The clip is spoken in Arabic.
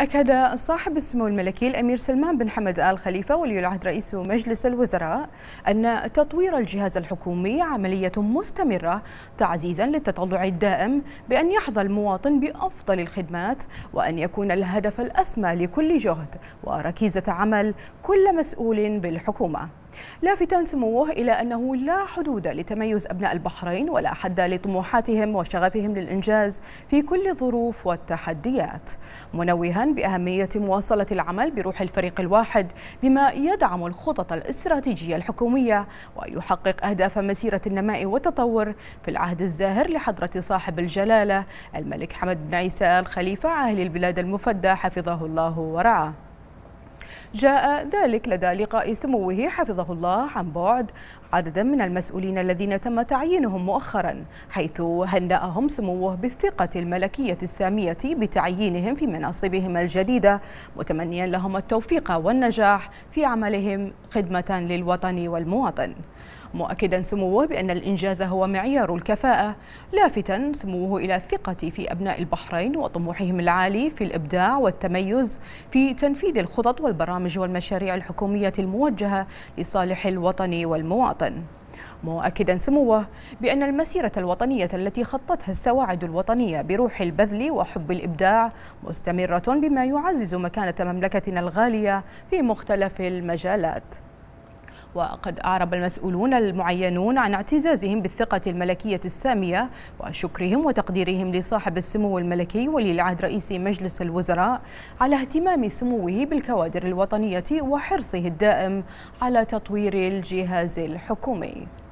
أكد صاحب السمو الملكي الأمير سلمان بن حمد آل خليفة ولي العهد رئيس مجلس الوزراء أن تطوير الجهاز الحكومي عملية مستمرة تعزيزا للتطلع الدائم بأن يحظى المواطن بأفضل الخدمات وأن يكون الهدف الأسمى لكل جهد وركيزة عمل كل مسؤول بالحكومة لافتا سموه إلى أنه لا حدود لتميز أبناء البحرين ولا حد لطموحاتهم وشغفهم للإنجاز في كل الظروف والتحديات منوها بأهمية مواصلة العمل بروح الفريق الواحد بما يدعم الخطط الاستراتيجية الحكومية ويحقق أهداف مسيرة النماء والتطور في العهد الزاهر لحضرة صاحب الجلالة الملك حمد بن عيسى الخليفة عاهل البلاد المفدى حفظه الله ورعاه جاء ذلك لدى لقاء سموه حفظه الله عن بعد عددا من المسؤولين الذين تم تعيينهم مؤخرا حيث هنأهم سموه بالثقة الملكية السامية بتعيينهم في مناصبهم الجديدة متمنيا لهم التوفيق والنجاح في عملهم خدمة للوطن والمواطن مؤكدا سموه بأن الإنجاز هو معيار الكفاءة لافتا سموه إلى الثقة في أبناء البحرين وطموحهم العالي في الإبداع والتميز في تنفيذ الخطط والبرامج والمشاريع الحكومية الموجهة لصالح الوطن والمواطن مؤكدا سموه بأن المسيرة الوطنية التي خطتها السواعد الوطنية بروح البذل وحب الإبداع مستمرة بما يعزز مكانة مملكتنا الغالية في مختلف المجالات وقد أعرب المسؤولون المعينون عن اعتزازهم بالثقة الملكية السامية وشكرهم وتقديرهم لصاحب السمو الملكي ولي العهد رئيس مجلس الوزراء على اهتمام سموه بالكوادر الوطنية وحرصه الدائم على تطوير الجهاز الحكومي